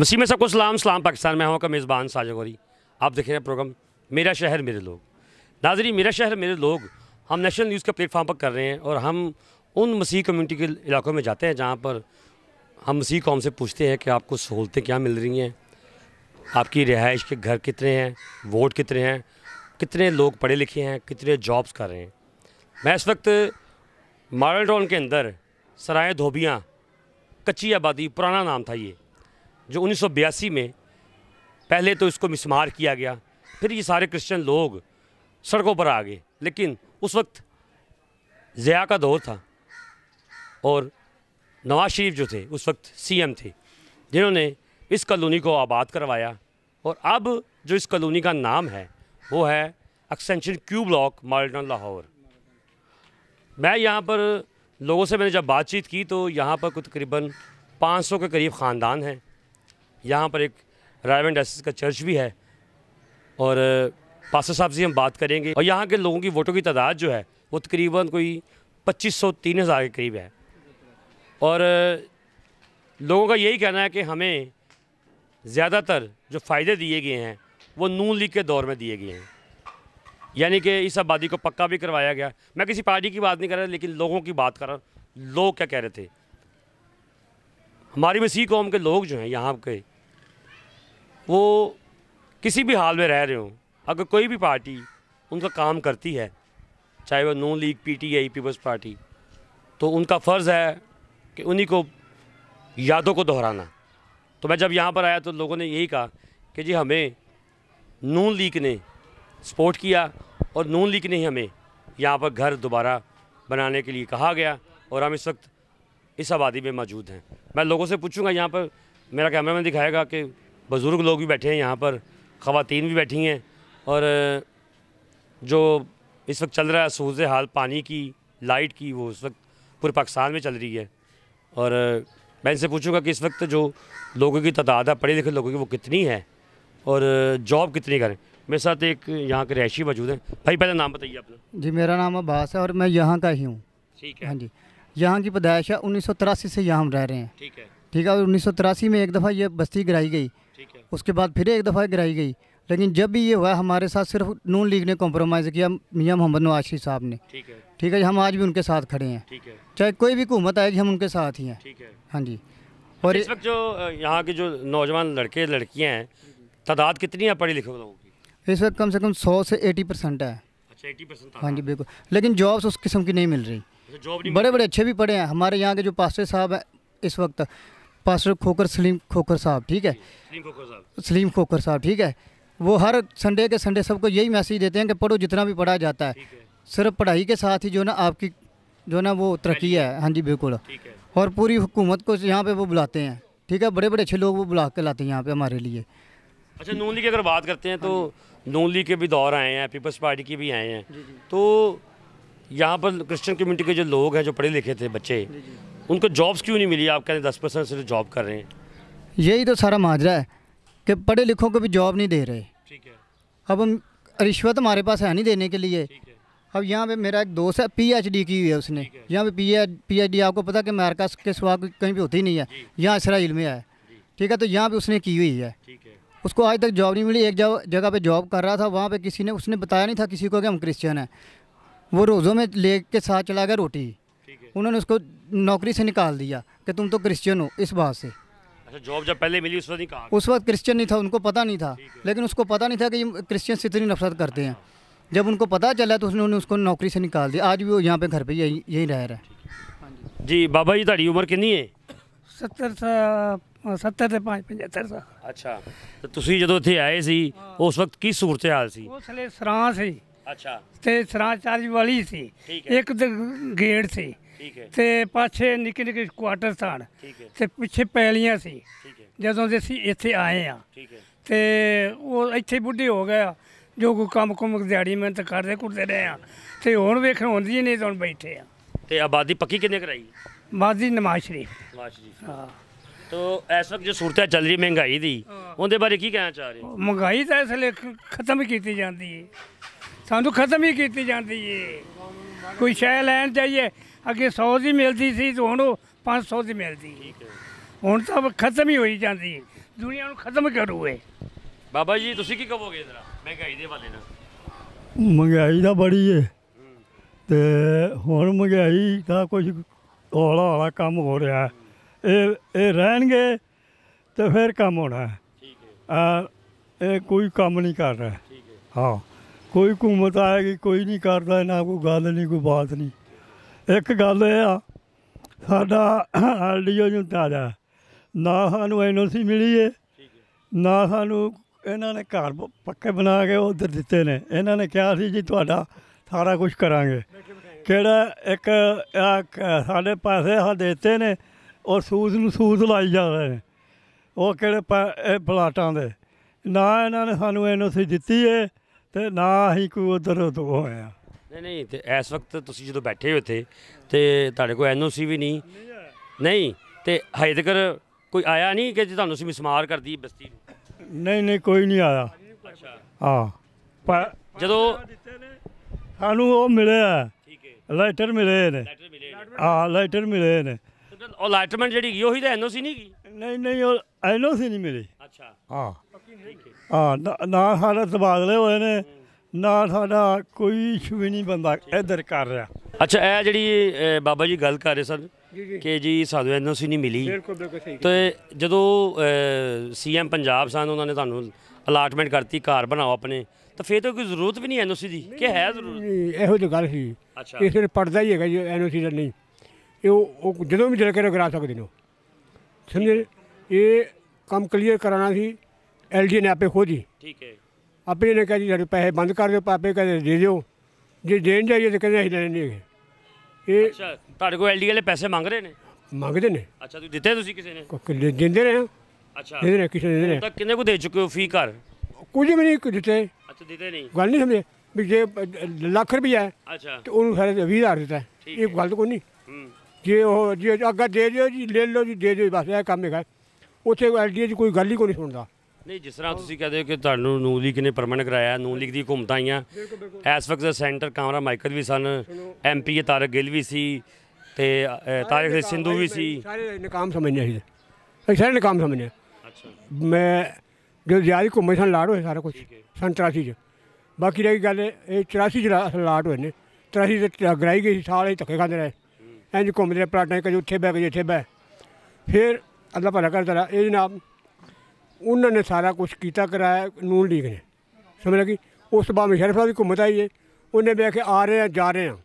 नसीम सबको सलाम सलाम पाकिस्तान में हूँ का मेज़बान साजा गौरी आप देख रहे हैं प्रोग्राम मेरा शहर मेरे लोग नाजरी मेरा शहर मेरे लोग हम नेशनल न्यूज़ के प्लेटफार्म पर कर रहे हैं और हम उन मसीह कम्युनिटी के इलाकों में जाते हैं जहाँ पर हम मसीह कौम से पूछते हैं कि आपको सहूलतें क्या मिल रही हैं आपकी रिहाइश के घर कितने हैं वोट कितने हैं कितने लोग पढ़े लिखे हैं कितने जॉब्स कर रहे हैं मैं इस वक्त मॉडल टाउन के अंदर सराय धोबियाँ कच्ची आबादी पुराना नाम था ये जो उन्नीस में पहले तो इसको मिसमार किया गया फिर ये सारे क्रिश्चियन लोग सड़कों पर आ गए लेकिन उस वक्त ज़िया का दौर था और नवाज शरीफ जो थे उस वक्त सीएम थे जिन्होंने इस कॉलोनी को आबाद करवाया और अब जो इस कॉलोनी का नाम है वो है extension Q block model town Lahore मैं यहाँ पर लोगों से मैंने जब बातचीत की तो यहाँ पर कुछ तकरीबन 500 के करीब ख़ानदान हैं यहाँ पर एक रायवन डायसिस का चर्च भी है और पास्टर uh, साहब से हम बात करेंगे और यहाँ के लोगों की वोटों की तादाद जो है वो तकरीबन कोई पच्चीस सौ तीन हज़ार के करीब है और uh, लोगों का यही कहना है कि हमें ज़्यादातर जो फ़ायदे दिए गए हैं वो नू लीग के दौर में दिए गए हैं यानी कि इस आबादी को पक्का भी करवाया गया मैं किसी पार्टी की बात नहीं कर रहा लेकिन लोगों की बात कर रहा हूँ लोग क्या कह रहे थे हमारी मसीह कौम के लोग जो हैं यहाँ के वो किसी भी हाल में रह रहे हों अगर कोई भी पार्टी उनका काम करती है चाहे वह नून league P T I people's party तो उनका फ़र्ज़ है कि उन्हीं को यादों को दोहराना तो मैं जब यहाँ पर आया तो लोगों ने यही कहा कि जी हमें नून लीग ने सपोर्ट किया और नून लीग ने ही हमें यहाँ पर घर दोबारा बनाने के लिए कहा गया और हम इस वक्त इस आबादी में मौजूद हैं मैं लोगों से पूछूंगा यहाँ पर मेरा कैमरा मैन दिखाएगा कि बुज़ुर्ग लोग भी बैठे हैं यहाँ पर ख़वान भी बैठी हैं और जो इस वक्त चल रहा है सूज हाल पानी की लाइट की वो इस वक्त पूरे पाकिस्तान में चल रही है और मैं इनसे पूछूंगा कि इस वक्त जो लोगों की तादाद है पढ़े लिखे लोगों की वो कितनी है और जॉब कितनी करें मेरे साथ एक यहाँ के रहशी मौजूद हैं भाई पहले नाम बताइए आपने जी मेरा नाम अब्बास है और मैं यहाँ का ही हूँ ठीक है हाँ जी यहाँ की पैदाइश है उन्नीस से यहाँ हम रह रहे हैं ठीक है ठीक है और उन्नीस में एक दफ़ा ये बस्ती गिराई गई उसके बाद फिर एक दफ़ा गिराई गई लेकिन जब भी ये हुआ हमारे साथ सिर्फ नून लीग ने कॉम्प्रोमाइज़ किया मियाँ मोहम्मद नवाशी साहब ने ठीक है ठीक है हम आज भी उनके साथ खड़े हैं ठीक है चाहे कोई भी हुकूमत आएगी हम उनके साथ ही हैं ठीक है हाँ जी और इस वक्त जो यहाँ के जो नौजवान लड़के लड़कियाँ हैं तादाद कितनी है पढ़े लिखे लोगों की इस वक्त कम से कम सौ से एटी परसेंट है अच्छा, हाँ जी बिल्कुल लेकिन जॉब्स उस किस्म की नहीं मिल रही अच्छा, बड़े बड़े अच्छे भी पढ़े हैं हमारे यहाँ के जो पास्टर साहब हैं इस वक्त पास्टर खोकर सलीम खोकर साहब ठीक है सलीम खोकर साहब सलीम खोकर साहब ठीक है वो हर संडे के संडे सबको यही मैसेज देते हैं कि पढ़ो जितना भी पढ़ा जाता है सिर्फ पढ़ाई के साथ ही जो ना आपकी जो ना वो तरक्की है हाँ जी बिल्कुल और पूरी हुकूमत को यहाँ पे वो बुलाते हैं ठीक है बड़े बड़े अच्छे लोग वो बुला के लाते हैं यहाँ पे हमारे लिए अच्छा नून की अगर बात करते हैं तो हाँ नून के भी दौर आए हैं पीपल्स पार्टी के भी आए हैं तो यहाँ पर क्रिश्चन कम्युनिटी के जो लोग हैं जो पढ़े लिखे थे बच्चे उनको जॉब्स क्यों नहीं मिली आप कह रहे हैं दस परसेंट सिर्फ जॉब कर रहे हैं यही तो सारा माजरा है कि पढ़े लिखों को भी जॉब नहीं दे रहे ठीक है अब हम रिश्वत हमारे पास है नहीं देने के लिए अब यहाँ पे मेरा एक दोस्त है पीएचडी की हुई है उसने यहाँ पे पी डी आपको पता कि अमेरिका के सुबह कहीं पर होती नहीं है यहाँ इसराइल में है ठीक है तो यहाँ पे उसने की हुई है उसको आज तक जॉब नहीं मिली एक जगह पर जॉब कर रहा था वहाँ पे किसी ने उसने बताया नहीं था किसी को कि हम क्रिश्चियन हैं वो रोज़ों में ले के साथ चला गया रोटी उन्होंने उसको नौकरी से निकाल दिया कि तुम तो क्रिश्चियन हो इस बात से अच्छा जॉब जब पहले मिली उस वक्त नहीं कहा उस वक्त क्रिश्चियन नहीं था उनको पता नहीं था लेकिन उसको पता नहीं था कि ये क्रिश्चियन से इतनी नफरत करते हैं जब उनको पता चला तो उसने उसको नौकरी से निकाल दिया आज भी वो यहाँ पे घर पे यही यही रह रहा है जी बाबा जी तारी उम्र किन्नी है सत्तर ਸੱਤਰ ਤੇ 5 75 ਸਾਲ ਅੱਛਾ ਤੇ ਤੁਸੀਂ ਜਦੋਂ ਇੱਥੇ ਆਏ ਸੀ ਉਸ ਵਕਤ ਕੀ ਸੂਰਤ ਹਾਲ ਸੀ ਉਸ ਲਈ ਸਰਾਂ ਸੀ ਅੱਛਾ ਤੇ ਸਰਾਂ ਚਾਰਜ ਵਾਲੀ ਸੀ ਇੱਕ ਗੇਟ ਸੀ ਤੇ ਪਾਛੇ ਨਿੱਕੇ ਨਿੱਕੇ ਕੁਆਟਰ ਸਨ ਤੇ ਪਿੱਛੇ ਪੈਲੀਆਂ ਸੀ ਜਦੋਂ ਦੇ ਅਸੀਂ ਇੱਥੇ ਆਏ ਆ ਤੇ ਉਹ ਇੱਥੇ ਬੁੱਢੇ ਹੋ ਗਏ ਆ ਜੋ ਕੋ ਕੰਮ ਕੁਮ ਦਿਹਾੜੀ ਮਿਹਨਤ ਕਰਦੇ ਕੁੱਟਦੇ ਰਹੇ ਆ ਤੇ ਹੁਣ ਵੇਖ ਹੁੰਦੀ ਨਹੀਂ ਤਾਂ ਬੈਠੇ ਆ ਤੇ ਆਬਾਦੀ ਪੱਕੀ ਕਿੰਨੇ ਕਰਾਈ ਆਬਾਦੀ ਨਮਾਜ਼ ਸ਼ਰੀਫ ਨਮਾਜ਼ ਸ਼ਰੀਫ ਹਾਂ ਤੋ ਇਸ ਵਕਤ ਜੋ ਸੂਰਤ ਚੱਲ ਰਹੀ ਮਹਿੰਗਾਈ ਦੀ ਉਹਦੇ ਬਾਰੇ ਕੀ ਕਹਿਣਾ ਚਾਹ ਰਹੇ ਮਹਿੰਗਾਈ ਤਾਂ ਇਸ ਲਈ ਖਤਮ ਕੀਤੀ ਜਾਂਦੀ ਹੈ ਸਾਨੂੰ ਖਤਮ ਹੀ ਕੀਤੀ ਜਾਂਦੀ ਹੈ ਕੋਈ ਸ਼ੈ ਲੈਣ ਚਾਹੀਏ ਅੱਗੇ 100 ਦੀ ਮਿਲਦੀ ਸੀ ਤੇ ਹੁਣ ਉਹ 500 ਦੀ ਮਿਲਦੀ ਹੈ ਹੁਣ ਤਾਂ ਖਤਮ ਹੀ ਹੋਈ ਜਾਂਦੀ ਹੈ ਦੁਨੀਆ ਨੂੰ ਖਤਮ ਕਰੂ ਇਹ ਬਾਬਾ ਜੀ ਤੁਸੀਂ ਕੀ ਕਹੋਗੇ ਜਰਾ ਮਹਿੰਗਾਈ ਦੇ ਵਾਲੇ ਨਾਲ ਮਹਿੰਗਾਈ ਦਾ ਬੜੀ ਹੈ ਤੇ ਹੁਣ ਮਹਿੰਗਾਈ ਦਾ ਕੁਝ ਹੌਲਾ ਹੌਲਾ ਕੰਮ ਹੋ ਰਿਹਾ ਇਹ ਇਹ ਰਹਿਣਗੇ ਤੇ ਫਿਰ ਕੰਮ ਹੋਣਾ ਠੀਕ ਹੈ ਇਹ ਕੋਈ ਕੰਮ ਨਹੀਂ ਕਰ ਰਿਹਾ ਠੀਕ ਹੈ ਹਾਂ ਕੋਈ ਹਕੂਮਤ ਆਏਗੀ ਕੋਈ ਨਹੀਂ ਕਰਦਾ ਨਾ ਕੋਈ ਗੱਲ ਨਹੀਂ ਕੋਈ ਬਾਤ ਨਹੀਂ ਇੱਕ ਗੱਲ ਇਹ ਆ ਸਾਡਾ ਆਰਡੀਓ ਨੂੰ ਦਾ ਨਾ ਸਾਨੂੰ ਐਨਓਸੀ ਮਿਲੀ ਏ ਨਾ ਸਾਨੂੰ ਇਹਨਾਂ ਨੇ ਘਰ ਪੱਕੇ ਬਣਾ ਕੇ ਉਧਰ ਦਿੱਤੇ ਨੇ ਇਹਨਾਂ ਨੇ ਕਿਹਾ ਸੀ ਜੀ ਤੁਹਾਡਾ ਸਾਰਾ ਕੁਝ ਕਰਾਂਗੇ ਕਿਹੜਾ ਇੱਕ ਆ ਸਾਡੇ ਪਾਸੇ ਹਾ ਦਿੱਤੇ ਨੇ ਉਹ ਸੂਦ ਨੂੰ ਸੂਦ ਲਾਈ ਜਾ ਰਹੇ ਨੇ ਉਹ ਕਿਹੜੇ ਪਲਾਟਾਂ ਦੇ ਨਾ ਇਹਨਾਂ ਨੇ ਸਾਨੂੰ ਐਨਓਸੀ ਦਿੱਤੀ ਏ ਤੇ ਨਾ ਹੀ ਕੋਈ ਉਧਰ ਤੋਂ ਹੋਇਆ ਨਹੀਂ ਨਹੀਂ ਤੇ ਇਸ ਵਕਤ ਤੁਸੀਂ ਜਦੋਂ ਬੈਠੇ ਹੋ ਇੱਥੇ ਤੇ ਤੁਹਾਡੇ ਕੋਲ ਐਨਓਸੀ ਵੀ ਨਹੀਂ ਨਹੀਂ ਤੇ ਹਜੇ ਤੱਕ ਕੋਈ ਆਇਆ ਨਹੀਂ ਕਿ ਜੀ ਤੁਹਾਨੂੰ ਮਿਸਮਾਰ ਕਰਦੀ ਬਸਤੀ ਨੂੰ ਨਹੀਂ ਨਹੀਂ ਕੋਈ ਨਹੀਂ ਆਇਆ ਅੱਛਾ ਹਾਂ ਪਰ ਜਦੋਂ ਸਾਨੂੰ ਉਹ ਮਿਲਿਆ ਠੀਕ ਹੈ ਲਾਈਟਰ ਮਿਲੇ ਨੇ ਲੈਟਰ ਮਿਲੇ ਨੇ। ਹਾਂ ਲਾਈਟਰ ਮਿਲੇ ਨੇ ਉਹ ਲਾਈਟਮੈਂਟ ਜਿਹੜੀ ਗਈ ਉਹੀ ਤਾਂ ਐਨਓਸੀ ਨਹੀਂ ਗਈ ਨਹੀਂ ਨਹੀਂ ਉਹ ਐਨਓਸੀ ਨਹੀਂ ਮਿਲੀ ਅੱਛਾ ਹਾਂ ਹਾਂ ਨਾ- ਨਾ ਹਾਲਤ ਤਬਾਦਲੇ ਹੋਏ ਨੇ ਨਾ ਸਾਡਾ ਕੋਈ ਇਸ਼ੂ ਵੀ ਨਹੀਂ ਬੰਦਾ ਇੱਧਰ ਕਰ ਰਿਹਾ ਅੱਛਾ ਇਹ ਜਿਹੜੀ ਬਾਬਾ ਜੀ ਗੱਲ ਕਰ ਰਹੇ ਸਨ ਕਿ ਜੀ ਸਾਨੂੰ ਐਨਓਸੀ ਨਹੀਂ ਮਿਲੀ ਤੇ ਜਦੋਂ ਸੀਐਮ ਪੰਜਾਬ ਸਨ ਉਹਨਾਂ ਨੇ ਤੁਹਾਨੂੰ ਅਲਾਟਮੈਂਟ ਕਰਤੀ ਘਰ ਬਣਾਓ ਆਪਣੇ ਤਾਂ ਫੇਰ ਤਾਂ ਕੋਈ ਜ਼ਰੂਰਤ ਵੀ ਨਹੀਂ ਐਨਓਸੀ ਦੀ ਕਿ ਹੈ ਜ਼ਰੂਰਤ ਇਹੋ ਜਿਹੀ ਗੱਲ ਸੀ ਅੱਛਾ। ਇਹ ਸਿਰ ਪੜਦਾ ਹੀ ਹੈਗਾ ਜੀ ਐਨਓਸੀ ਦਾ ਨਹੀਂ ਇਹ ਉਹ ਜਦੋਂ ਵੀ ਦਿਲ ਕਰੇ ਕਰਾ ਸਕਦੇ ਨੇ ਸਮਝੇ ਇਹ ਕੰਮ ਕਲੀਅਰ ਕਰਾਣਾ ਸੀ ਐਲਡੀ ਨੇ ਆਪੇ ਖੋਦੀ ਠੀਕ ਹੈ ਆਪੇ ਨੇ ਕਿਹਾ ਸਾਡੇ ਪੈਸੇ ਬੰਦ ਕਰ ਦਿਓ ਪਾਪੇ ਕਹਿੰਦੇ ਦੇ ਦਿਓ ਜੇ ਦੇਣ ਜਾਈਏ ਤਾਂ ਕਹਿੰਦੇ ਅਸੀਂ ਲੈਣੇ ਨਹੀਂ ਇਹ ਅੱਛਾ ਤੁਹਾਡੇ ਕੋਲ ਐਲਡੀ ਵਾਲੇ ਪੈਸੇ ਮੰਗ ਰਹੇ ਨੇ ਮੰਗਦੇ ਨੇ ਅੱਛਾ ਤੁਸੀਂ ਦਿੱਤੇ ਤੁਸੀਂ ਕਿਸੇ ਨੇ ਕੋਈ ਦਿੰਦੇ ਰਹੇ ਹਾਂ। ਅੱਛਾ ਦਿੰਦੇ ਨੇ ਕਿਸੇ ਨੇ ਦਿੰਦੇ ਨੇ ਤਾਂ ਕਿੰਨੇ ਕੋ ਦੇ ਚੁੱਕੇ ਹੋ ਫੀ ਘਰ ਕੁਝ ਵੀ ਨਹੀਂ ਦਿੱਤੇ ਅੱਛਾ ਦਿੱਤੇ ਨਹੀਂ ਗੱਲ ਨਹੀਂ ਸਮਝੇ ਵੀ ਜੇ ਲੱਖ ਰੁਪਈਆ ਹੈ ਅੱਛਾ ਤੇ ਉਹਨੂੰ ਸਾਰੇ 20000 ਦਿੱਤਾ ਹੈ। ਇਹ ਗੱਲ ਤਾਂ ਕੋਈ ਨਹੀਂ ਹੂੰ ਜੇ ਉਹ ਜੇ ਅੱਗਾ ਦੇ ਦਿਓ ਜੀ ਲੈ ਲਓ ਜੀ ਦੇ ਦਿਓ ਬਸ ਇਹ ਕੰਮ ਹੈਗਾ ਉੱਥੇ ਐਲਡੀਏ 'ਚ ਕੋਈ ਗੱਲ ਹੀ ਕੋਈ ਨਹੀਂ ਸੁਣਦਾ ਨਹੀਂ ਜਿਸ ਤਰ੍ਹਾਂ ਤੁਸੀਂ ਕਹਦੇ ਹੋ ਕਿ ਤੁਹਾਨੂੰ ਨੂਨ ਲੀਗ ਨੇ ਪਰਮਨੈਂਟ ਕਰਾਇਆ ਨੂਨ ਲੀਗ ਦੀ ਹਕੂਮਤਾਂ ਆਈਆਂ ਇਸ ਵਕਤ ਸੈਂਟਰ ਕਾਮਰਾ ਮਾਈਕਲ ਵੀ ਸਨ ਐਮਪੀ ਤਾਰਕ ਗਿੱਲ ਵੀ ਸੀ ਤੇ ਤਾਰਿਕ ਸਿੰਧੂ ਵੀ ਸੀ ਸਾਰੇ ਨਕਾਮ ਸਮਝਨੇ ਸੀ ਅਸੀਂ ਸਾਰੇ ਨਕਾਮ ਸਮਝਨੇ ਅੱਛਾ ਮੈਂ ਜੋ ਜਿਆਦੀ ਘੁੰਮੇ ਸਨ ਲਾੜ ਹੋਏ ਸਾਰਾ ਕੁਝ ਸਨ 83 ਚ ਬਾਕੀ ਰਹੀ ਗੱਲ ਇਹ 84 ਚ ਲਾੜ ਹੋਏ ਨੇ 83 ਤੇ ਗਰਾਈ ਗਈ ਸਾਲ ਹੀ ਧੱਕੇ ਖਾਂਦੇ ਰਹੇ ਇੰਜ ਘੁੰਮਦੇ ਪਲਾਟਾਂ ਕਦੇ ਉੱਥੇ ਬੈ ਕਦੇ ਇੱਥੇ ਬੈ ਫਿਰ ਅੱਲਾ ਭਲਾ ਕਰਦਾ ਇਹ ਜਨਾਬ ਉਹਨਾਂ ਨੇ ਸਾਰਾ ਕੁਝ ਕੀਤਾ ਕਰਾਇਆ ਨੂਨ ਲੀਗ ਨੇ ਸਮਝ ਲਗੀ ਉਸ ਤੋਂ ਬਾਅਦ ਮੁਸ਼ਰਫਾ ਵੀ ਘੁੰਮਦਾ ਹੀ ਏ ਉਹਨੇ ਵੀ ਕੇ ਆ ਰਹੇ ਆ ਜਾ ਰਹੇ ਆ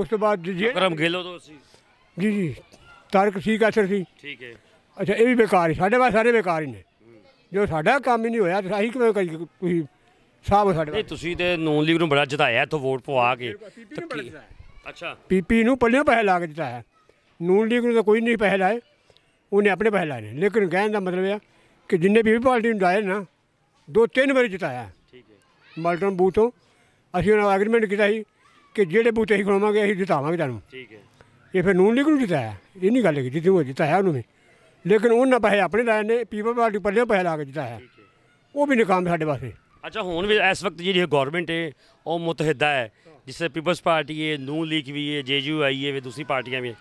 ਉਸ ਤੋਂ ਬਾਅਦ ਜੀ ਅਕਰਮ ਗੇਲੋ ਤੋਂ ਸੀ ਜੀ ਜੀ ਤਾਰਕ ਸੀ ਸਰ ਸੀ ਠੀਕ ਹੈ ਅੱਛਾ ਇਹ ਵੀ ਬੇਕਾਰ ਹੀ ਸਾਡੇ ਬਾਅਦ ਸਾਰੇ ਬੇਕਾਰ ਹੀ ਨੇ ਜੋ ਸਾਡਾ ਕੰਮ ਹੀ ਨਹੀਂ ਹੋਇਆ ਤਾਂ ਅਸੀਂ ਕਿਵੇਂ ਕਰੀ ਤੁਸੀਂ ਸਾਹਿਬ ਸਾਡੇ ਨਹੀਂ ਤੁਸੀਂ ਤੇ ਨੂਨ ਲੀਗ ਨੂੰ ਬੜਾ ਜਿਤਾਇਆ ਇੱਥੋਂ ਵੋਟ ਪਵਾ ਕੇ ਅੱਛਾ ਪੀਪੀ ਨੂੰ ਪੱਲਿਓਂ ਪੈਸੇ ਲਾ ਕੇ ਜਿਤਾਇਆ ਨੂਨ ਲੀਗ ਨੂੰ ਤਾਂ ਕੋਈ ਨਹੀਂ ਪੈਸੇ ਲਾਏ ਉਹਨੇ ਆਪਣੇ ਪੈਸੇ ਲਾਏ ਨੇ ਲੇਕਿਨ ਕਹਿਣ ਦਾ ਮਤਲਬ ਇਹ ਕਿ ਜਿੰਨੇ ਵੀ ਪਾਰਟੀ ਨੂੰ ਜਾਏ ਨਾ ਦੋ ਤਿੰਨ ਵਾਰੀ ਜਿਤਾਇਆ ਠੀਕ ਹੈ ਮਲਟਨ ਤੋਂ ਅਸੀਂ ਉਹਨਾਂ ਨਾਲ ਐਗਰੀਮੈਂਟ ਕੀਤਾ ਸੀ ਕਿ ਜਿਹੜੇ ਬੂਥ ਅਸੀਂ ਖਵਾਵਾਂਗੇ ਅਸੀਂ ਜਿਤਾਵਾਂਗੇ ਤੁਹਾਨੂੰ ਠੀਕ ਹੈ ਇਹ ਫਿਰ ਨੂਨ ਲੀਗ ਨੂੰ ਜਿਤਾਇਆ ਇਹ ਨਹੀਂ ਗੱਲ ਕਿ ਜਿੱਥੇ ਉਹ ਜਿਤਾਇਆ ਉਹਨੂੰ ਵੀ ਲੇਕਿਨ ਉਹਨਾਂ ਪੈਸੇ ਆਪਣੇ ਲਾਏ ਨੇ ਪੀਪਲ ਪਾਰਟੀ ਪੱਲੇ ਪੈਸੇ ਲਾ ਕੇ ਜਿਤਾਇਆ ਉਹ ਵੀ ਨਕਾਮ ਸਾਡੇ ਵਾਸਤੇ ਅੱਛਾ ਹੁਣ ਵੀ ਇਸ ਵਕਤ ਜਿਹੜੀ ਗਵਰਨਮੈਂਟ ਹੈ ਉਹ ਮੁਤਹਿਦਾ ਹੈ ਜਿਸੇ ਪੀਪਲਸ ਪਾਰਟੀ ਹੈ ਨੂਨ ਲੀਗ ਵੀ ਹੈ ਜੇਜੂ ਆਈ ਹੈ ਵੀ ਦੂਸਰੀ ਪਾਰਟੀਆਂ ਵੀ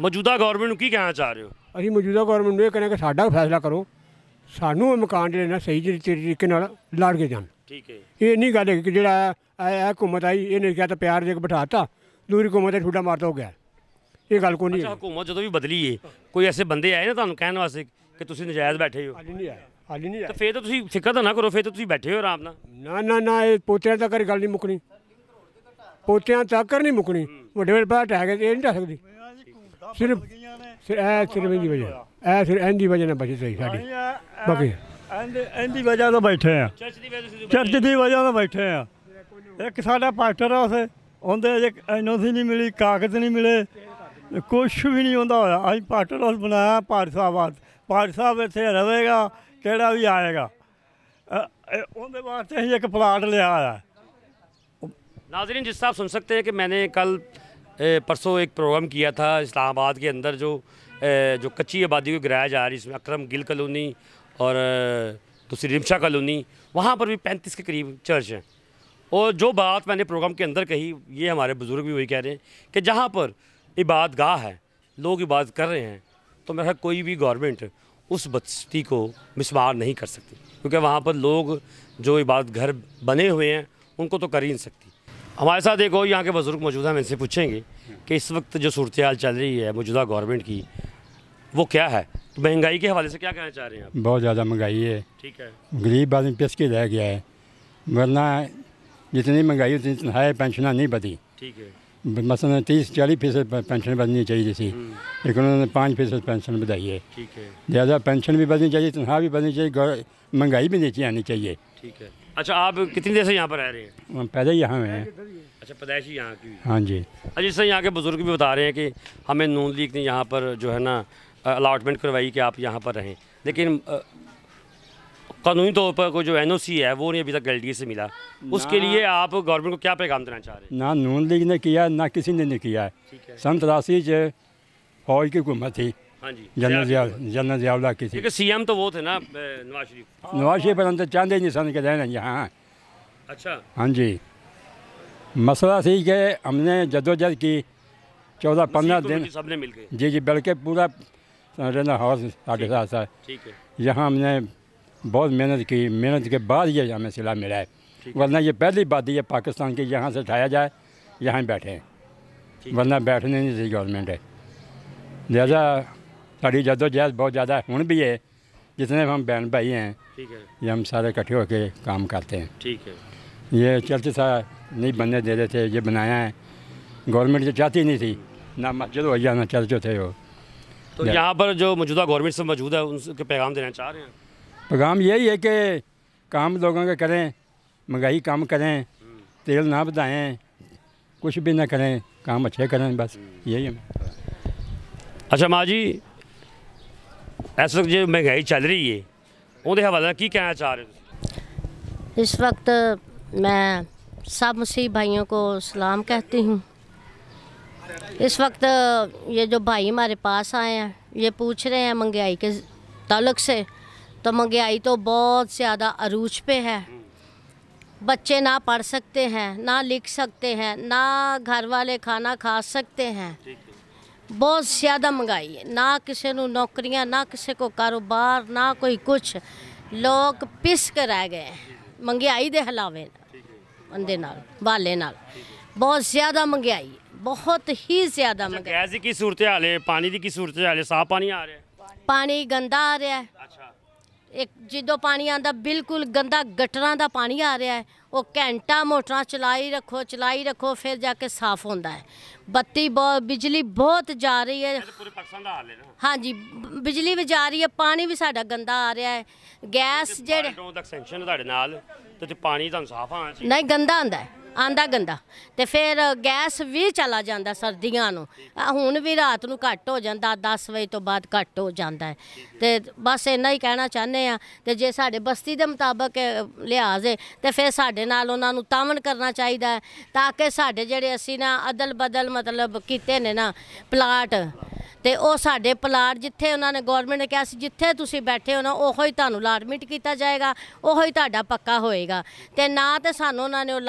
ਮੌਜੂਦਾ ਗਵਰਨਮੈਂਟ ਨੂੰ ਕੀ ਕਹਿਣਾ ਚਾਹ ਰਹੇ ਹੋ ਅਸੀਂ ਮੌਜੂਦਾ ਗਵਰਨਮੈਂਟ ਨੂੰ ਇਹ ਕਹਿੰਦੇ ਕਿ ਸਾਡਾ ਫੈਸਲਾ ਕਰੋ ਸਾਨੂੰ ਇਹ ਮਕਾਨ ਜਿਹੜੇ ਨਾ ਸਹੀ ਜਿਹੜੇ ਤਰੀਕੇ ਨਾਲ ਲਾੜ ਕੇ ਜਾਣ ਠੀਕ ਹੈ ਇਹ ਨਹੀਂ ਗੱਲ ਹੈ ਕਿ ਜਿਹੜਾ ਇਹ ਹਕੂਮਤ ਆਈ ਇਹਨੇ ਕਿਹਾ ਤਾਂ ਪਿਆਰ ਦੇ ਕੇ ਬਿਠਾਤਾ ਦੂਰੀ ਹਕੂਮਤ ਤੇ ਠੁੱਡਾ ਮਾਰਦਾ ਹੋ ਗਿਆ ਇਹ ਗੱਲ ਕੋਈ ਨਹੀਂ ਹਕੂਮਤ ਜਦੋਂ ਵੀ ਬਦਲੀ ਏ ਕੋਈ ਐਸੇ ਬੰਦੇ ਆਏ ਨਾ ਤੁਹਾਨੂੰ ਕਹਿਣ ਵਾਸਤੇ ਕਿ ਤੁਸੀਂ ਨਜਾਇਜ਼ ਬੈਠੇ ਹੋ ਹਾਲੀ ਨਹੀਂ ਆਇਆ ਹਾਲੀ ਨਹੀਂ ਆਇਆ ਤਾਂ ਫੇਰ ਤਾਂ ਤੁਸੀਂ ਫਿਕਰ ਤਾਂ ਨਾ ਕਰੋ ਫੇਰ ਤਾਂ ਤੁਸੀਂ ਬੈਠੇ ਹੋ ਆਰਾਮ ਨਾਲ ਨਾ ਨਾ ਨਾ ਇਹ ਪੋਤਿਆਂ ਤੱਕ ਗੱਲ ਨਹੀਂ ਮੁੱਕਣੀ ਪੋਤਿਆਂ ਤੱਕ ਨਹੀਂ ਮੁੱਕਣੀ ਵੱਡੇ ਵੱਡੇ ਪਾਟ ਹੈਗੇ ਇਹ ਨਹੀਂ ਦੱਸ ਸਕਦੀ ਸਿਰਫ ਸਿਰਫ ਇਹ ਸਿਰਫ ਦੀ ਵਜ੍ਹਾ ਐ ਫਿਰ ਇਹਦੀ ਵਜ੍ਹਾ ਨਾਲ ਬੈਠੇ ਸਹੀ ਸਾਡੀ ਬਾਕੀ ਇਹਦੀ ਇਹਦੀ ਵਜ੍ਹਾ ਤੋਂ ਬੈਠੇ ਆ ਚਰਚ ਦੀ ਵਜ੍ਹਾ ਨਾਲ ਬੈਠੇ ਆ ਇੱਕ ਸਾਡਾ ਪਾਸਟਰ ਆ ਉਸੇ ਉਹਦੇ ਅਜੇ ਐਨਓਸੀ ਨਹੀਂ ਮਿਲੀ ਕਾਗਜ਼ ਨਹੀਂ ਮਿਲੇ ਕੁਝ ਵੀ ਨਹੀਂ ਹੁੰਦਾ ਹੋਇਆ ਅਸੀਂ ਪਾਸਟਰ ਹਾਲ ਬਣਾਇਆ ਪਾਠ ਸਾਹਿਬ ਪਾਠ ਸਾਹਿਬ ਇੱਥੇ ਰਹੇਗਾ ਕਿਹੜਾ ਵੀ ਆਏਗਾ ਉਹਦੇ ਵਾਸਤੇ ਅਸੀਂ ਇੱਕ ਪਲਾਟ ਲਿਆ ਆ ਨਾਜ਼ਰੀਨ ਜਿਸ ਸਾਹਿਬ ਸੁਣ ਸਕਤੇ ਹੈ ਕਿ ਮੈਨੇ ਕੱਲ ਪਰਸੋ ਇੱਕ ਪ੍ਰੋਗਰਾਮ ਕੀਤਾ ਥਾ ਇਸਲਾਮਾਬਾਦ इस्लामाबाद ਅੰਦਰ ਜੋ जो कच्ची आबादी को गिराया जा रही है इसमें अक्रम गिल कॉलोनी और दूसरी रिमशा कॉलोनी वहाँ पर भी पैंतीस के करीब चर्च हैं और जो बात मैंने प्रोग्राम के अंदर कही ये हमारे बुज़ुर्ग भी वही कह रहे हैं कि जहाँ पर इबाद गाह है लोग इबाद कर रहे हैं तो मेरा कोई भी गवर्नमेंट उस बस्ती को मिसमार नहीं कर सकती क्योंकि वहाँ पर लोग जो इबादत घर बने हुए हैं उनको तो कर ही नहीं सकती हमारे साथ एक और यहाँ के बुज़ुर्ग मौजूदा मैं इनसे पूछेंगे कि इस वक्त जो सूरत हाल चल रही है मौजूदा गवर्नमेंट की वो क्या है तो महंगाई के हवाले से क्या कहना चाह रहे हैं बहुत ज़्यादा महंगाई है ठीक है गरीब आदमी पिस के रह गया है वरना जितनी महंगाई उतनी तनख्वाह पेंशन नहीं बदी ठीक है मसलन तीस चालीस फीसद पेंशन बदनी चाहिए थी हम्म। लेकिन उन्होंने पाँच फीसद पेंशन बधाई है ठीक है ज्यादा पेंशन भी बदनी चाहिए तनख्वाह भी बदनी चाहिए महंगाई भी नीचे आनी चाहिए ठीक है अच्छा आप कितनी देर से यहाँ पर रह रहे हैं पैदा ही यहाँ हैं अच्छा पैदाइशी यहाँ की हाँ जी अच्छा जैसे यहाँ के बुज़ुर्ग भी बता रहे हैं कि हमें नून लीग ने यहाँ पर जो है ना अलाटमेंट करवाई कि आप यहाँ पर रहें लेकिन कानूनी तौर पर कोई जो एन है वो नहीं अभी तक एल से मिला उसके लिए आप गवर्नमेंट को क्या पैगाम देना चाह रहे हैं ना नून लीग ने किया ना किसी ने नहीं किया है संत राशि फौज की हुकूमत थी हाँ जनरल जियावला की थी सी एम तो वो थे ना नवाज शरीफ नवाज शरीफ तो चाहते नहीं सन के रहने यहाँ अच्छा हाँ जी मसला थी कि हमने जदोजहद की चौदह पंद्रह तो दिन सबने मिल गए जी जी बल्कि पूरा रहना हाउस साढ़े सात साल यहाँ हमने बहुत मेहनत की मेहनत के बाद ये हमें सिला मिला है वरना ये पहली बात है पाकिस्तान की यहाँ से उठाया जाए यहाँ बैठे हैं वरना बैठने नहीं थी गवर्नमेंट है लिहाजा साड़ी जदोजहद बहुत ज़्यादा हूँ भी है जितने हम बहन भाई हैं ये हम सारे इकट्ठे होकर काम करते हैं ठीक है ये चलते सा नहीं बनने दे रहे थे ये बनाया है गवर्नमेंट जो तो चाहती नहीं थी ना मस्जिद हो या ना चर्च थे हो तो यहाँ पर जो मौजूदा गवर्नमेंट से मौजूद है उनके पैगाम देना चाह रहे हैं पैगाम यही है कि काम लोगों का करें महंगाई कम करें तेल ना बधाएँ कुछ भी ना करें काम अच्छे करें बस यही है अच्छा माँ जी इस वक्त जो महंगाई चल रही है उनके हवाले की कहना चाह रहे इस वक्त मैं सब ਸਭ ਮਸੀਹ ਭਾਈਆਂ ਕੋ ਸਲਾਮ ਕਹਤੀ इस वक्त ये जो भाई हमारे पास आए हैं ये पूछ रहे हैं महंगाई के तलक से तो महंगाई तो बहुत ज़्यादा अरूज पे है बच्चे ना पढ़ सकते हैं ना लिख सकते हैं ना घर वाले खाना खा सकते हैं बहुत ज़्यादा महंगाई है ना किसी को नौकरियां ना किसी को कारोबार ना कोई कुछ लोग पिस के रह गए हैं महंगाई दे हलावे बंदे नाल वाले नाल बहुत ज़्यादा महंगाई ਬਹੁਤ ਹੀ ਜ਼ਿਆਦਾ ਮਗਰ ਗੈਸ ਦੀ ਕੀ ਸੂਰਤ ਹਾਲ ਹੈ ਪਾਣੀ ਦੀ ਕੀ ਸੂਰਤ ਹਾਲ ਹੈ ਸਾਫ ਪਾਣੀ ਆ ਰਿਹਾ ਹੈ ਪਾਣੀ ਗੰਦਾ ਆ ਰਿਹਾ ਹੈ ਅੱਛਾ ਇੱਕ ਜਦੋਂ ਪਾਣੀ ਆਂਦਾ ਬਿਲਕੁਲ ਗੰਦਾ ਗਟਰਾਂ ਦਾ ਪਾਣੀ ਆ ਰਿਹਾ ਹੈ ਉਹ ਘੰਟਾ ਮੋਟਰਾਂ ਚਲਾਈ ਰੱਖੋ ਚਲਾਈ ਰੱਖੋ ਫਿਰ ਜਾ ਕੇ ਸਾਫ਼ ਹੁੰਦਾ ਹੈ ਬੱਤੀ ਬਹੁਤ ਬਿਜਲੀ ਬਹੁਤ ਜਾ ਰਹੀ ਹੈ ਪੂਰੇ ਪਾਕਿਸਤਾਨ ਦਾ ਹਾਲ ਹੈ ਹਾਂਜੀ ਬਿਜਲੀ ਵੀ ਜਾ ਰਹੀ ਹੈ ਪਾਣੀ ਵੀ ਸਾਡਾ ਗੰਦਾ ਆ ਰਿਹਾ ਹੈ ਗੈਸ ਜਿਹੜੇ ਤੁਹਾਡੇ ਨਾਲ ਤੇ ਪਾਣੀ ਤੁਹਾਨੂੰ ਸਾਫ ਆ ਨਹੀਂ ਗੰਦਾ ਆਂਦਾ ਹੈ ਆਂਦਾ ਗੰਦਾ ਤੇ ਫਿਰ ਗੈਸ ਵੀ ਚਲਾ ਜਾਂਦਾ ਸਰਦੀਆਂ ਨੂੰ ਹੁਣ ਵੀ ਰਾਤ ਨੂੰ ਘੱਟ ਹੋ ਜਾਂਦਾ 10 ਵਜੇ ਤੋਂ ਬਾਅਦ ਘੱਟ ਹੋ ਜਾਂਦਾ ਤੇ ਬਸ ਇੰਨਾ ਹੀ ਕਹਿਣਾ ਚਾਹੁੰਦੇ ਆ ਤੇ ਜੇ ਸਾਡੇ ਬਸਤੀ ਦੇ ਮੁਤਾਬਕ ਲਿਹਾਜ਼ ਹੈ ਤੇ ਫਿਰ ਸਾਡੇ ਨਾਲ ਉਹਨਾਂ ਨੂੰ ਤਾਵਨ ਕਰਨਾ ਚਾਹੀਦਾ ਹੈ ਤਾਂ ਕਿ ਸਾਡੇ ਜਿਹੜੇ ਅਸੀਂ ਨਾ ਅਦਲ ਬਦਲ ਮਤਲਬ ਕੀਤੇ ਨੇ ਨਾ ਪਲਾਟ ਤੇ ਉਹ ਸਾਡੇ ਪਲਾਟ ਜਿੱਥੇ ਉਹਨਾਂ ਨੇ ਗਵਰਨਮੈਂਟ ਨੇ ਕਿਹਾ ਸੀ ਜਿੱਥੇ ਤੁਸੀਂ ਬੈਠੇ ਹੋ ਨਾ ਉਹੋ ਹੀ ਤੁਹਾਨੂੰ ਲਾਟਮੈਂਟ ਕੀਤਾ ਜਾਏਗਾ ਉਹੋ ਹੀ ਤੁਹਾਡਾ ਪੱਕਾ ਹੋਏਗਾ ਤੇ ਨਾ ਤੇ ਸਾਨੂੰ ਉਹਨਾਂ ਨੇ ਉਹ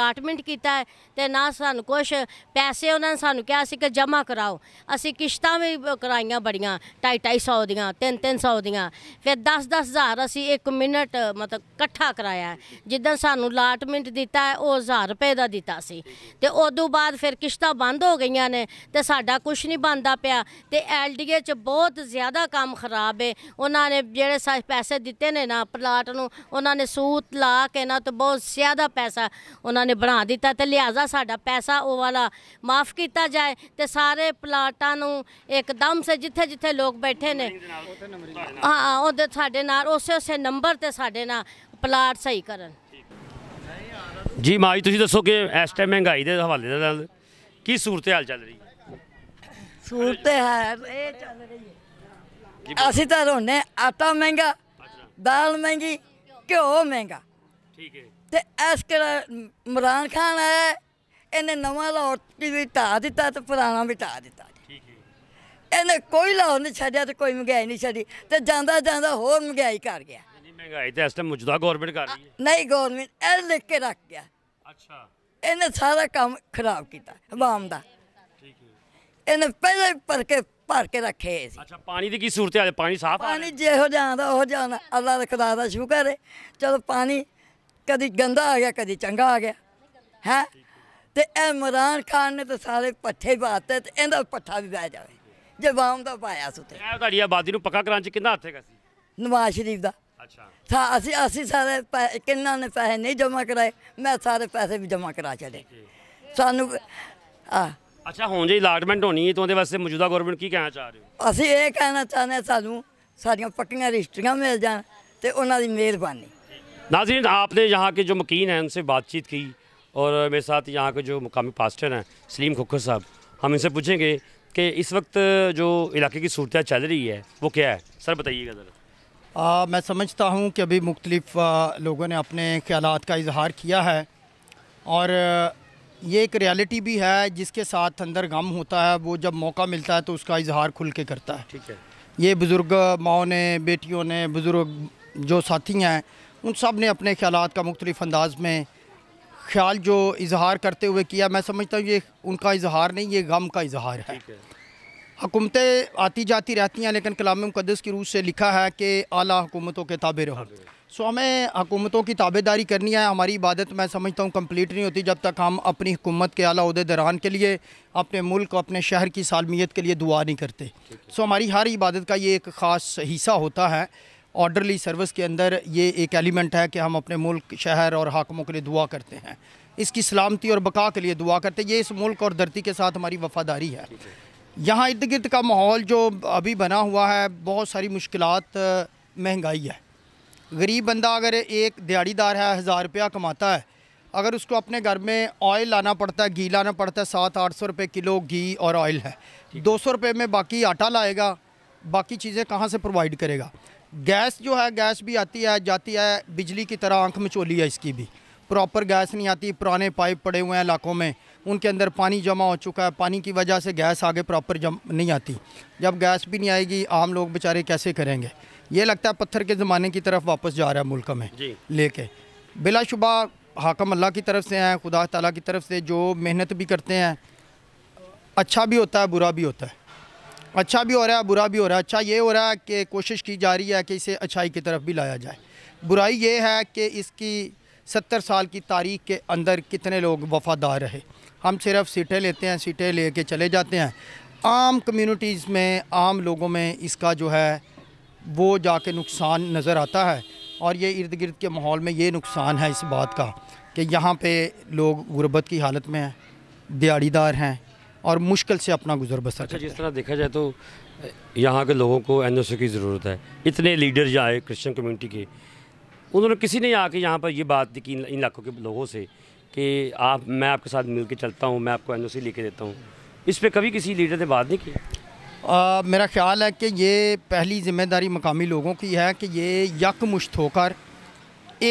ਕੀਤਾ ਕੀਤਾ ਤੇ ਨਾ ਸਾਨੂੰ ਕੁਝ ਪੈਸੇ ਉਹਨਾਂ ਨੇ ਸਾਨੂੰ ਕਿਹਾ ਸੀ ਕਿ ਜਮਾ ਕਰਾਓ ਅਸੀਂ ਕਿਸ਼ਤਾਂ ਵੀ ਕਰਾਈਆਂ ਬੜੀਆਂ 2.5 ਦੀਆਂ 3-300 ਦੀਆਂ ਫਿਰ 10-10000 ਅਸੀਂ 1 ਮਿੰਟ ਮਤਲਬ ਇਕੱਠਾ ਕਰਾਇਆ ਜਿੱਦਾਂ ਸਾਨੂੰ ਲਾਟਮੈਂਟ ਦਿੱਤਾ ਉਹ 1000 ਰੁਪਏ ਦਾ ਦਿੱਤਾ ਸੀ ਤੇ ਉਦੋਂ ਬਾਅਦ ਫਿਰ ਕਿਸ਼ਤਾਂ ਬੰਦ ਹੋ ਗਈਆਂ ਨੇ ਤੇ ਸਾਡਾ ਕੁਝ ਨਹੀਂ ਬੰਦਾ ਪਿਆ ਤੇ ਐਲਡੀਏ ਚ ਬਹੁਤ ਜ਼ਿਆਦਾ ਕੰਮ ਖਰਾਬ ਹੈ ਉਹਨਾਂ ਨੇ ਜਿਹੜੇ ਸਾਰੇ ਪੈਸੇ ਦਿੱਤੇ ਨੇ ਨਾ ਪਲਾਟ ਨੂੰ ਉਹਨਾਂ ਨੇ ਸੂਤ ਲਾ ਕੇ ਨਾ ਤੇ ਬਹੁਤ ਜ਼ਿਆਦਾ ਪੈਸਾ ਉਹਨਾਂ ਨੇ ਬਣਾ ਦਿੱਤਾ ਕੀਤਾ ਤੇ ਲਿਆਜ਼ਾ ਸਾਡਾ ਪੈਸਾ ਉਹ ਵਾਲਾ ਮਾਫ ਕੀਤਾ ਜਾਏ ਤੇ ਸਾਰੇ ਪਲਾਟਾਂ ਨੂੰ ਇੱਕਦਮ ਸੇ ਜਿੱਥੇ ਜਿੱਥੇ ਲੋਕ ਬੈਠੇ ਨੇ ਹਾਂ ਉਹਦੇ ਸਾਡੇ ਨਾਲ ਉਸੇ ਉਸੇ ਨੰਬਰ ਤੇ ਸਾਡੇ ਨਾਲ ਪਲਾਟ ਸਹੀ ਕਰਨ ਜੀ ਮਾਈ ਤੁਸੀਂ ਦੱਸੋ ਕਿ ਇਸ ਟਾਈਮ ਮਹਿੰਗਾਈ ਦੇ ਹਵਾਲੇ ਦੇ ਨਾਲ ਕੀ ਸੂਰਤ ਹਾਲ ਚੱਲ ਰਹੀ ਹੈ ਸੂਰਤ ਹੈ ਇਹ ਚੱਲ ਰਹੀ ਹੈ ਅਸੀਂ ਤਾਂ ਰੋਨੇ ਆਟਾ ਮਹਿੰਗਾ ਦਾਲ ਮਹਿੰਗੀ ਘਿਓ ਮਹਿੰਗਾ ਠੀਕ ਹੈ ਤੇ ਐਸ ਕਿਹੜਾ ਇਮਰਾਨ ਖਾਨ ਹੈ ਇਹਨੇ ਨਵਾਂ ਲਾਹੌਰ ਵੀ ਢਾ ਦਿੱਤਾ ਤੇ ਪੁਰਾਣਾ ਵੀ ਢਾ ਦਿੱਤਾ ਠੀਕ ਹੈ ਇਹਨੇ ਕੋਈ ਲਾਹੌਰ ਨਹੀਂ ਛੱਡਿਆ ਤੇ ਕੋਈ ਮਹਿੰਗਾਈ ਨਹੀਂ ਛੱਡੀ ਤੇ ਜਾਂਦਾ ਜਾਂਦਾ ਹੋਰ ਮਹਿੰਗਾਈ ਕਰ ਗਿਆ ਨਹੀਂ ਮਹਿੰਗਾਈ ਤਾਂ ਇਸ ਟਾਈਮ ਮੌਜੂਦਾ ਗਵਰਨਮੈਂਟ ਕਰ ਰਹੀ ਹੈ ਨਹੀਂ ਗਵਰਨਮੈਂਟ ਇਹ ਲਿਖ ਕੇ ਰੱਖ ਗਿਆ ਅੱਛਾ ਇਹਨੇ ਸਾਰਾ ਕੰਮ ਖਰਾਬ ਕੀਤਾ ਆਵਾਮ ਦਾ ਠੀਕ ਹੈ ਇਹਨੇ ਪਹਿਲੇ ਭਰ ਕੇ ਭਰ ਕੇ ਰੱਖੇ ਸੀ ਅੱਛਾ ਪਾਣੀ ਦੀ ਕੀ ਸੂਰਤ ਹੈ ਪਾਣੀ ਸਾਫ਼ ਆ ਪਾਣੀ ਜਿਹੋ ਜਾਂਦਾ ਉਹ ਜਾਂਦਾ ਅੱਲਾ ਦਾ ਖੁਦਾ ਦਾ ਸ਼ੁਕਰ ਹੈ ਚਲੋ ਪਾਣੀ ਕਦੀ ਗੰਦਾ ਆ ਗਿਆ ਕਦੀ ਚੰਗਾ ਆ ਗਿਆ ਹੈ ਤੇ ਇਹ ਇਮਰਾਨ ਖਾਨ ਨੇ ਤਾਂ ਸਾਰੇ ਪੱਠੇ ਬਾਤੇ ਤੇ ਇਹਦਾ ਪੱਠਾ ਵੀ ਬਹਿ ਜਾਵੇ ਜੇ ਵਾਮ ਦਾ ਪਾਇਆ ਸੁਤੇ ਇਹ ਤੁਹਾਡੀ ਆਬਾਦੀ ਨੂੰ ਪੱਕਾ ਕਰਾਂ ਚ ਕਿੰਨਾ ਹੱਥ ਹੈਗਾ ਸੀ ਨਵਾਜ਼ ਸ਼ਰੀਫ ਦਾ ਅੱਛਾ ਤਾਂ ਅਸੀਂ ਅਸੀਂ ਸਾਰੇ ਕਿੰਨਾ ਨੇ ਪੈਸੇ ਨਹੀਂ ਜਮਾ ਕਰਾਏ ਮੈਂ ਸਾਰੇ ਪੈਸੇ ਵੀ ਜਮਾ ਕਰਾ ਚੜੇ ਸਾਨੂੰ ਆ ਅੱਛਾ ਹੁਣ ਜੇ ਅਲਾਟਮੈਂਟ ਹੋਣੀ ਹੈ ਤਾਂ ਉਹਦੇ ਵਾਸਤੇ ਮੌਜੂਦਾ ਗਵਰਨਮੈਂਟ ਕੀ ਕਹਿਣਾ ਚਾਹ ਰਹੇ ਹੋ ਅਸੀਂ ਇਹ ਕਹਿਣਾ ਚਾਹੁੰਦੇ ਸਾਨੂੰ ਸਾਡੀਆਂ ਪੱਕੀਆਂ ਰਜਿਸਟਰੀਆਂ ਮਿਲ ਜਾਣ ਤੇ ਉਹਨਾਂ ਦੀ ਮਿਹਰਬਾਨੀ नाजीन आपने यहाँ के जो मकीन हैं उनसे बातचीत की और मेरे साथ यहाँ के जो मुकामी पास्टर हैं सलीम खोखर साहब हम इनसे पूछेंगे कि इस वक्त जो इलाके की सूरत चल रही है वो क्या है सर बताइएगा ज़रा मैं समझता हूँ कि अभी मुख्तलिफ़ लोगों ने अपने ख्याल का इजहार किया है और ये एक रियलिटी भी है जिसके साथ अंदर गम होता है वो जब मौका मिलता है तो उसका इजहार खुल के करता है ठीक है ये बुज़ुर्ग माओ ने बेटियों ने बुज़ुर्ग जो साथी हैं उन सब ने अपने ख्याल का मुख्तलिफ अंदाज में ख्याल जो इजहार करते हुए किया मैं समझता हूँ ये उनका इजहार नहीं ये गम का इजहार है हुकूमतें आती जाती रहती हैं लेकिन कलाम मुकदस की रूह से लिखा है कि अली हुकूमतों के ताबे रहो सो हमें हुकूमतों की ताबेदारी करनी है हमारी इबादत मैं समझता हूँ कम्प्लीट नहीं होती जब तक हम अपनी हुकूमत के अला दरान के लिए अपने मुल्क अपने शहर की सालमियत के लिए दुआ नहीं करते सो हमारी हर इबादत का ये एक ख़ास हिस्सा होता है ऑर्डरली सर्विस के अंदर ये एक एलिमेंट है कि हम अपने मुल्क शहर और हाकमों के लिए दुआ करते हैं इसकी सलामती और बका के लिए दुआ करते हैं ये इस मुल्क और धरती के साथ हमारी वफादारी है यहाँ इर्द गिर्द का माहौल जो अभी बना हुआ है बहुत सारी मुश्किल महंगाई है गरीब बंदा अगर एक दिहाड़ीदार है हज़ार रुपया कमाता है अगर उसको अपने घर में ऑयल लाना पड़ता है घी लाना पड़ता है सात आठ सौ रुपये किलो घी और ऑयल है दो सौ रुपये में बाकी आटा लाएगा बाकी चीज़ें कहाँ से प्रोवाइड करेगा गैस जो है गैस भी आती है जाती है बिजली की तरह आंख में चोली है इसकी भी प्रॉपर गैस नहीं आती पुराने पाइप पड़े हुए हैं इलाकों में उनके अंदर पानी जमा हो चुका है पानी की वजह से गैस आगे प्रॉपर जम नहीं आती जब गैस भी नहीं आएगी आम लोग बेचारे कैसे करेंगे ये लगता है पत्थर के ज़माने की तरफ वापस जा रहा है मुल्क में लेके बिलाशुबा हाकम अल्लाह की तरफ से हैं खुदा तला की तरफ से जो मेहनत भी करते हैं अच्छा भी होता है बुरा भी होता है अच्छा भी हो रहा है बुरा भी हो रहा है अच्छा ये हो रहा है कि कोशिश की जा रही है कि इसे अच्छाई की तरफ भी लाया जाए बुराई ये है कि इसकी सत्तर साल की तारीख के अंदर कितने लोग वफादार रहे हम सिर्फ सीटें लेते हैं सीटें ले चले जाते हैं आम कम्यूनिटीज़ में आम लोगों में इसका जो है वो जाके नुकसान नज़र आता है और ये इर्द गिर्द के माहौल में ये नुकसान है इस बात का कि यहाँ पे लोग गुरबत की हालत में हैं दिहाड़ीदार हैं और मुश्किल से अपना गुजर बसर अच्छा जिस तरह देखा जाए तो यहाँ के लोगों को एन की ज़रूरत है इतने लीडर जो आए क्रिश्चन कम्यूनिटी के उन्होंने किसी ने आके यहाँ पर ये बात की इन इलाकों के लोगों से कि आप मैं आपके साथ मिल के चलता हूँ मैं आपको एन लेके देता हूँ इस पर कभी किसी लीडर ने बात नहीं की आ, मेरा ख्याल है कि ये पहली ज़िम्मेदारी मकामी लोगों की है कि ये यकमुश्त होकर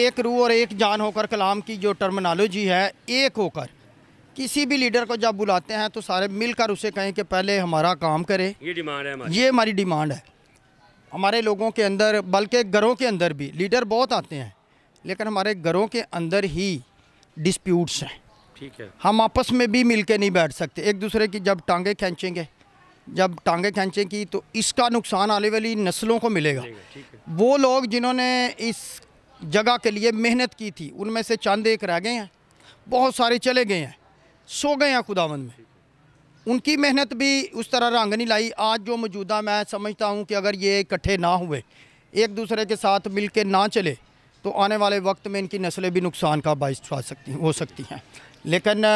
एक रूह और एक जान होकर कलाम की जो टर्मिनोलॉजी है एक होकर किसी भी लीडर को जब बुलाते हैं तो सारे मिलकर उसे कहें कि पहले हमारा काम करें ये डिमांड है हमारी ये हमारी डिमांड है हमारे लोगों के अंदर बल्कि घरों के अंदर भी लीडर बहुत आते हैं लेकिन हमारे घरों के अंदर ही डिस्प्यूट्स हैं ठीक है हम आपस में भी मिल के नहीं बैठ सकते एक दूसरे की जब टांगे खींचेंगे जब टांगे खींचेंगी तो इसका नुकसान आने वाली नस्लों को मिलेगा वो लोग जिन्होंने इस जगह के लिए मेहनत की थी उनमें से चांद एक रह गए हैं बहुत सारे चले गए हैं सो गए हैं खुदावन में उनकी मेहनत भी उस तरह रंग नहीं लाई आज जो मौजूदा मैं समझता हूँ कि अगर ये इकट्ठे ना हुए एक दूसरे के साथ मिल के ना चले तो आने वाले वक्त में इनकी नस्लें भी नुकसान का बाइस आ सकती हो सकती हैं लेकिन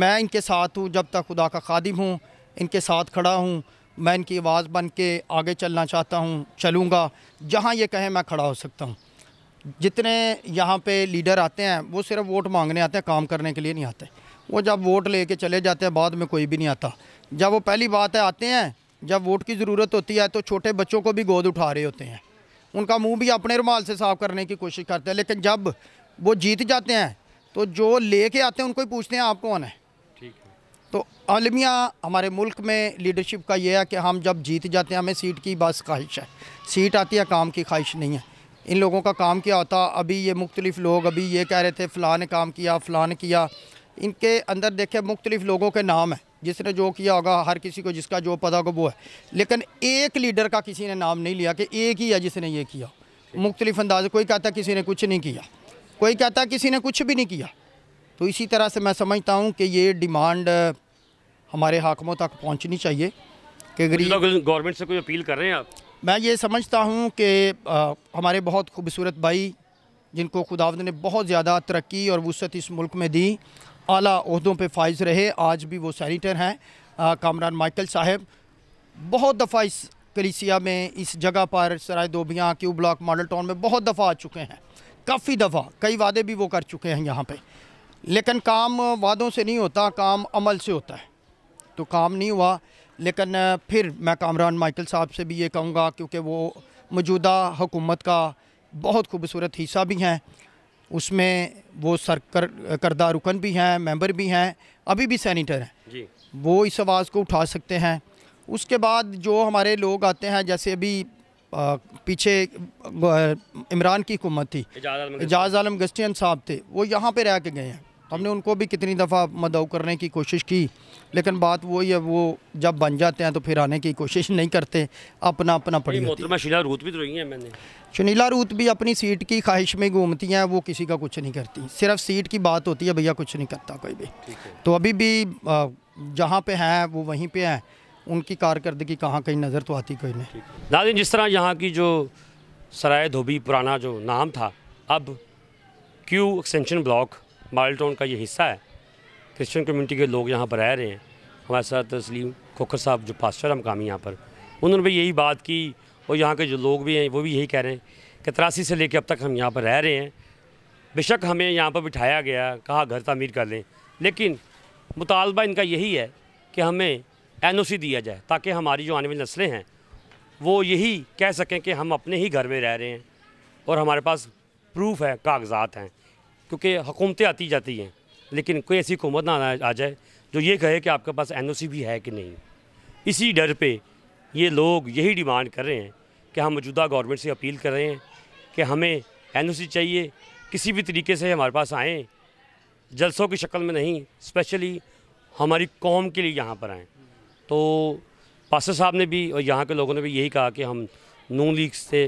मैं इनके साथ हूँ जब तक खुदा का खादिम हूँ इनके साथ खड़ा हूँ मैं इनकी आवाज़ बन के आगे चलना चाहता हूँ चलूँगा जहाँ ये कहें मैं खड़ा हो सकता हूँ जितने यहाँ पे लीडर आते हैं वो सिर्फ वोट मांगने आते हैं काम करने के लिए नहीं आते वो जब वोट लेके चले जाते हैं बाद में कोई भी नहीं आता जब वो पहली बात है आते हैं जब वोट की ज़रूरत होती है तो छोटे बच्चों को भी गोद उठा रहे होते हैं उनका मुंह भी अपने रुमाल से साफ करने की कोशिश करते हैं लेकिन जब वो जीत जाते हैं तो जो ले कर आते हैं उनको ही पूछते हैं आप कौन है ठीक है तो अलमिया हमारे मुल्क में लीडरशिप का ये है कि हम जब जीत जाते हैं हमें सीट की बस ख्वाहिश है सीट आती है काम की ख्वाहिश नहीं है इन लोगों का काम क्या होता अभी ये मुख्तलिफ लोग अभी ये कह रहे थे फ़लाँ ने काम किया फ़लाँ ने किया इनके अंदर देखें मुख्तलिफ़ लोगों के नाम हैं जिसने जो किया होगा हर किसी को जिसका जो पता होगा वो है लेकिन एक लीडर का किसी ने नाम नहीं लिया कि एक ही है जिसने ये किया मुख्तलिफ अंदाज कोई कहता किसी ने कुछ नहीं किया कोई कहता किसी ने कुछ भी नहीं किया तो इसी तरह से मैं समझता हूँ कि ये डिमांड हमारे हाकमों तक पहुँचनी चाहिए कि गरीब गवर्नमेंट से कोई अपील कर रहे हैं आप मैं ये समझता हूँ कि हमारे बहुत खूबसूरत भाई जिनको खुदावद ने बहुत ज़्यादा तरक्की और वसत इस मुल्क में दी आला अहदों पर फाइज रहे आज भी वो सैनिटर हैं कामरान माइकल साहब बहुत दफ़ा इस कलीसिया में इस जगह पर सराय दोबियाँ क्यू ब्लॉक मॉडल टाउन में बहुत दफ़ा आ चुके हैं काफ़ी दफ़ा कई वादे भी वो कर चुके हैं यहाँ पर लेकिन काम वादों से नहीं होता काम अमल से होता है तो काम नहीं हुआ लेकिन फिर मैं कामरान माइकल साहब से भी ये कहूँगा क्योंकि वो मौजूदा हुकूमत का बहुत खूबसूरत हिस्सा भी हैं उसमें वो सर कर करदा रुकन भी हैं मेंबर भी हैं अभी भी सैनिटर हैं वो इस आवाज़ को उठा सकते हैं उसके बाद जो हमारे लोग आते हैं जैसे अभी आ, पीछे इमरान की हुकूमत थी एजाज आलम गस्टियन साहब थे वो यहाँ पे रह के गए हैं हमने उनको भी कितनी दफ़ा मदऊ करने की कोशिश की लेकिन बात वही है वो जब बन जाते हैं तो फिर आने की कोशिश नहीं करते अपना अपना पड़ी होती रूत भी तो रही है मैंने शनीला रूत भी अपनी सीट की ख्वाहिश में घूमती हैं वो किसी का कुछ नहीं करती सिर्फ सीट की बात होती है भैया कुछ नहीं करता कोई भी तो अभी भी जहाँ पर हैं वो वहीं पर हैं उनकी कारकर्दगी कहाँ कहीं नज़र तो आती कोई नहीं नाजिन जिस तरह यहाँ की जो सराय धोबी पुराना जो नाम था अब Q extension block model town का ये हिस्सा है क्रिश्चियन कम्युनिटी के लोग यहाँ पर रह रहे हैं हमारे साथ तस्लीम खोखर साहब जो पास्टर मकामी यहाँ पर उन्होंने भी यही बात की और यहाँ के जो लोग भी हैं वो भी यही कह रहे हैं कि तरासी से लेकर अब तक हम यहाँ पर रह रहे हैं बेशक हमें यहाँ पर बिठाया गया कहा घर तमीर कर लें लेकिन मुतालबा इनका यही है कि हमें एन दिया जाए ताकि हमारी जो आने वाली नस्लें हैं वो यही कह सकें कि हम अपने ही घर में रह रहे हैं और हमारे पास प्रूफ है कागजात हैं क्योंकि हुकूमतें आती जाती हैं लेकिन कोई ऐसी हुकूमत ना आ जाए जो ये कहे कि आपके पास एन भी है कि नहीं इसी डर पर ये लोग यही डिमांड कर रहे हैं कि हम मौजूदा गवर्नमेंट से अपील कर रहे हैं कि हमें एन चाहिए किसी भी तरीके से हमारे पास आएँ जलसों की शक्ल में नहीं स्पेशली हमारी कौम के लिए यहाँ पर आएँ तो पास्टर साहब ने भी और यहाँ के लोगों ने भी यही कहा कि हम नू लीग से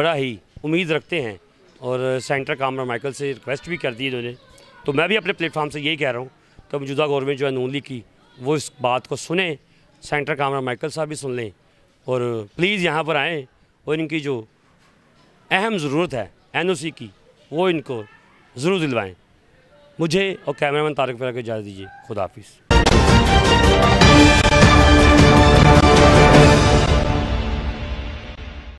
बड़ा ही उम्मीद रखते हैं और सेंटर कामरा माइकल से रिक्वेस्ट भी कर दी इन्होंने तो मैं भी अपने प्लेटफार्म से यही कह रहा हूँ कि मौजूदा गवर्नमेंट जो है नून लीग की वो इस बात को सुने सेंटर कामरा माइकल साहब भी सुन लें और प्लीज़ यहाँ पर आएँ और इनकी जो अहम ज़रूरत है सी की वो इनको ज़रूर दिलवाएँ मुझे और कैमरामैन तारक फिर को इजाज़त दीजिए खुदाफिज़